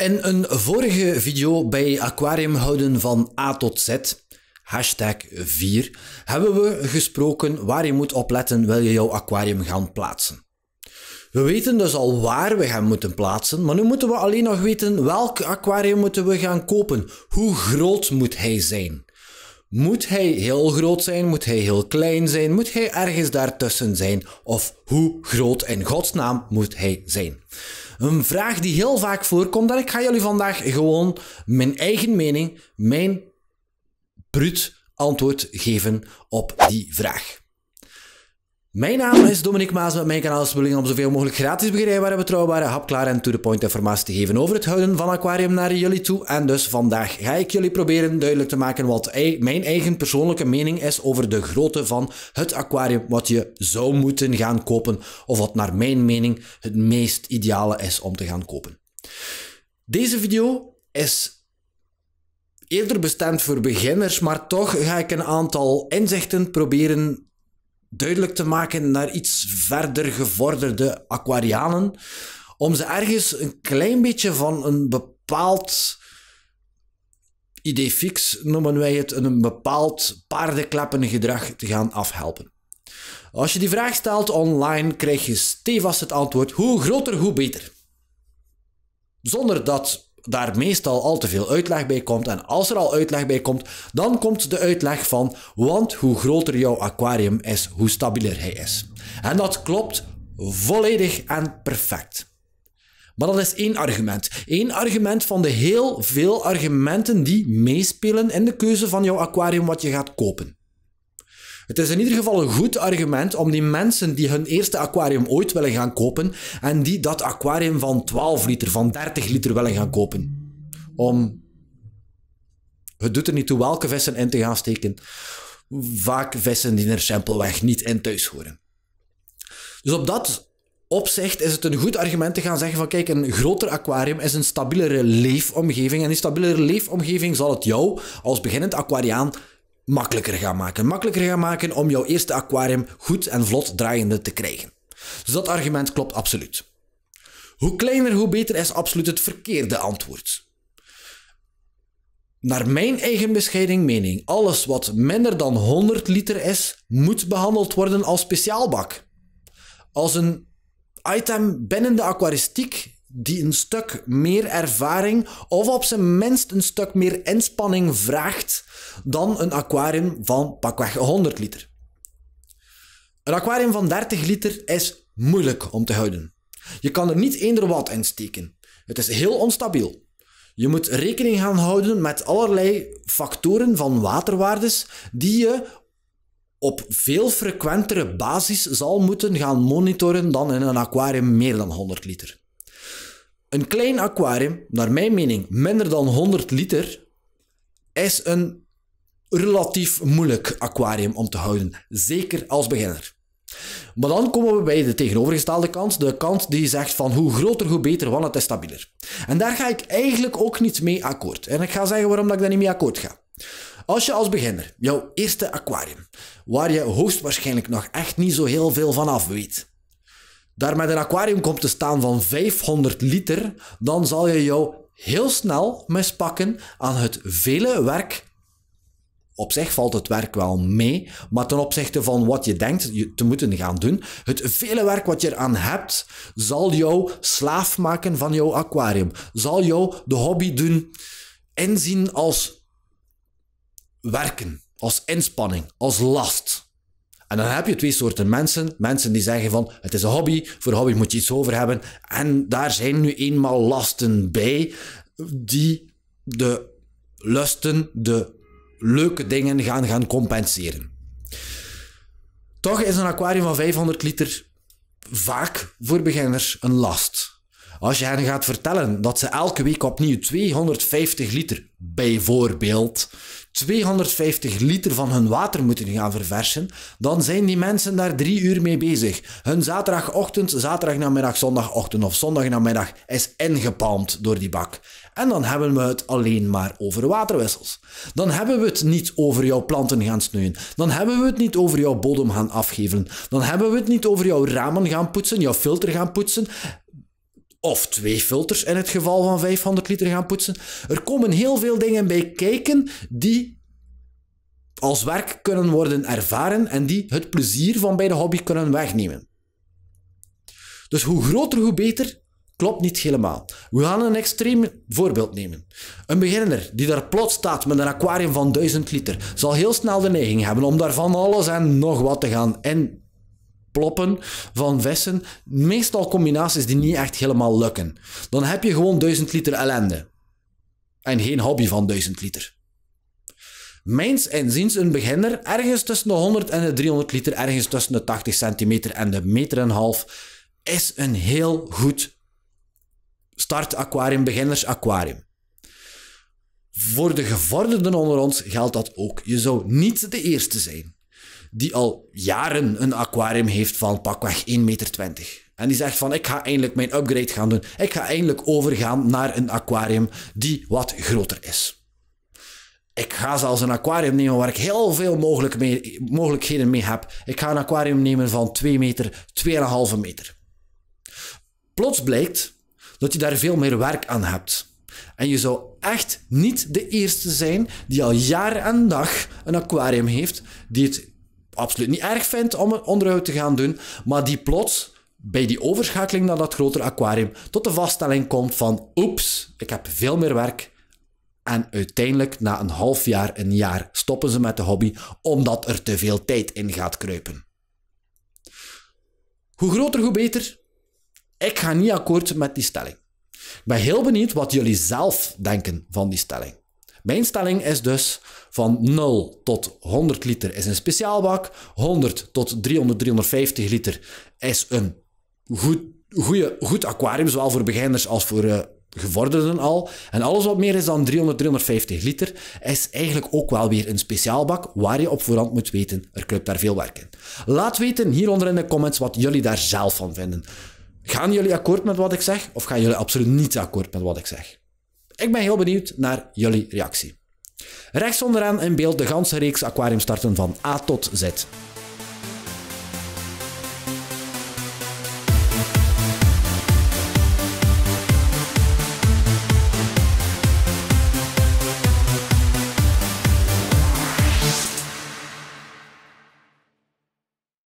In een vorige video bij aquariumhouden van A tot Z, hashtag 4, hebben we gesproken waar je moet opletten wil je jouw aquarium gaan plaatsen. We weten dus al waar we gaan moeten plaatsen, maar nu moeten we alleen nog weten welk aquarium moeten we gaan kopen. Hoe groot moet hij zijn? Moet hij heel groot zijn? Moet hij heel klein zijn? Moet hij ergens daartussen zijn? Of hoe groot in godsnaam moet hij zijn? Een vraag die heel vaak voorkomt. En ik ga jullie vandaag gewoon mijn eigen mening, mijn bruut antwoord geven op die vraag. Mijn naam is Dominic Maas met mijn kanaal is om zoveel mogelijk gratis begrijpbare, betrouwbare, hapklare en to-the-point informatie te geven over het houden van aquarium naar jullie toe. En dus vandaag ga ik jullie proberen duidelijk te maken wat mijn eigen persoonlijke mening is over de grootte van het aquarium wat je zou moeten gaan kopen of wat naar mijn mening het meest ideale is om te gaan kopen. Deze video is eerder bestemd voor beginners, maar toch ga ik een aantal inzichten proberen duidelijk te maken naar iets verder gevorderde aquarianen, om ze ergens een klein beetje van een bepaald idee fix, noemen wij het, een bepaald paardenkleppengedrag te gaan afhelpen. Als je die vraag stelt online, krijg je stevast het antwoord: hoe groter, hoe beter. Zonder dat daar meestal al te veel uitleg bij komt. En als er al uitleg bij komt, dan komt de uitleg van, want hoe groter jouw aquarium is, hoe stabieler hij is. En dat klopt volledig en perfect. Maar dat is één argument. Eén argument van de heel veel argumenten die meespelen in de keuze van jouw aquarium wat je gaat kopen. Het is in ieder geval een goed argument om die mensen die hun eerste aquarium ooit willen gaan kopen en die dat aquarium van 12 liter, van 30 liter willen gaan kopen. Om... Het doet er niet toe welke vissen in te gaan steken. Vaak vissen die er simpelweg niet in thuis horen. Dus op dat opzicht is het een goed argument te gaan zeggen van kijk, een groter aquarium is een stabielere leefomgeving en die stabielere leefomgeving zal het jou als beginnend aquariaan makkelijker gaan maken. Makkelijker gaan maken om jouw eerste aquarium goed en vlot draaiende te krijgen. Dus dat argument klopt absoluut. Hoe kleiner, hoe beter is absoluut het verkeerde antwoord. Naar mijn eigen bescheiden mening, alles wat minder dan 100 liter is, moet behandeld worden als speciaalbak. Als een item binnen de aquaristiek die een stuk meer ervaring of op zijn minst een stuk meer inspanning vraagt dan een aquarium van pakweg 100 liter. Een aquarium van 30 liter is moeilijk om te houden. Je kan er niet eender wat in steken. Het is heel onstabiel. Je moet rekening gaan houden met allerlei factoren van waterwaardes die je op veel frequentere basis zal moeten gaan monitoren dan in een aquarium meer dan 100 liter. Een klein aquarium, naar mijn mening minder dan 100 liter, is een relatief moeilijk aquarium om te houden. Zeker als beginner. Maar dan komen we bij de tegenovergestelde kant. De kant die zegt van hoe groter hoe beter, want het is stabieler. En daar ga ik eigenlijk ook niet mee akkoord. En ik ga zeggen waarom dat ik daar niet mee akkoord ga. Als je als beginner jouw eerste aquarium, waar je hoogstwaarschijnlijk nog echt niet zo heel veel van af weet, daar met een aquarium komt te staan van 500 liter, dan zal je jou heel snel mispakken aan het vele werk. Op zich valt het werk wel mee, maar ten opzichte van wat je denkt te moeten gaan doen, het vele werk wat je eraan hebt, zal jou slaaf maken van jouw aquarium. Zal jou de hobby doen inzien als werken, als inspanning, als last. En dan heb je twee soorten mensen. Mensen die zeggen van het is een hobby, voor hobby moet je iets over hebben. En daar zijn nu eenmaal lasten bij die de lusten, de leuke dingen gaan, gaan compenseren. Toch is een aquarium van 500 liter vaak voor beginners een last. Als je hen gaat vertellen dat ze elke week opnieuw 250 liter bijvoorbeeld 250 liter van hun water moeten gaan verversen, dan zijn die mensen daar drie uur mee bezig. Hun zaterdagochtend, zaterdagnamiddag, zondagochtend of zondagnamiddag is ingepalmd door die bak. En dan hebben we het alleen maar over waterwissels. Dan hebben we het niet over jouw planten gaan snoeien. Dan hebben we het niet over jouw bodem gaan afgeven. Dan hebben we het niet over jouw ramen gaan poetsen, jouw filter gaan poetsen of twee filters in het geval van 500 liter gaan poetsen. Er komen heel veel dingen bij kijken die als werk kunnen worden ervaren en die het plezier van bij de hobby kunnen wegnemen. Dus hoe groter, hoe beter, klopt niet helemaal. We gaan een extreem voorbeeld nemen. Een beginner die daar plots staat met een aquarium van 1000 liter, zal heel snel de neiging hebben om daar van alles en nog wat te gaan in ploppen van vissen. Meestal combinaties die niet echt helemaal lukken. Dan heb je gewoon 1000 liter ellende. En geen hobby van 1000 liter. Mijns inziens een beginner ergens tussen de 100 en de 300 liter, ergens tussen de 80 centimeter en de meter en half, is een heel goed start aquarium beginners aquarium Voor de gevorderden onder ons geldt dat ook. Je zou niet de eerste zijn die al jaren een aquarium heeft van pakweg 1,20 meter. En die zegt van ik ga eindelijk mijn upgrade gaan doen. Ik ga eindelijk overgaan naar een aquarium die wat groter is. Ik ga zelfs een aquarium nemen waar ik heel veel mee, mogelijkheden mee heb. Ik ga een aquarium nemen van 2 meter, 2,5 meter. Plots blijkt dat je daar veel meer werk aan hebt. En je zou echt niet de eerste zijn die al jaar en dag een aquarium heeft die het absoluut niet erg vindt om een onderhoud te gaan doen, maar die plots bij die overschakeling naar dat grotere aquarium tot de vaststelling komt van oeps, ik heb veel meer werk. En uiteindelijk, na een half jaar, een jaar, stoppen ze met de hobby omdat er te veel tijd in gaat kruipen. Hoe groter, hoe beter. Ik ga niet akkoord met die stelling. Ik ben heel benieuwd wat jullie zelf denken van die stelling. Mijn stelling is dus van 0 tot 100 liter is een speciaal bak. 100 tot 300, 350 liter is een goed, goede, goed aquarium, zowel voor beginners als voor eh, gevorderden al. En alles wat meer is dan 300, 350 liter is eigenlijk ook wel weer een speciaal bak waar je op voorhand moet weten, er kruipt daar veel werk in. Laat weten hieronder in de comments wat jullie daar zelf van vinden. Gaan jullie akkoord met wat ik zeg of gaan jullie absoluut niet akkoord met wat ik zeg? Ik ben heel benieuwd naar jullie reactie. Rechts onderaan in beeld de ganse reeks aquariumstarten van A tot Z.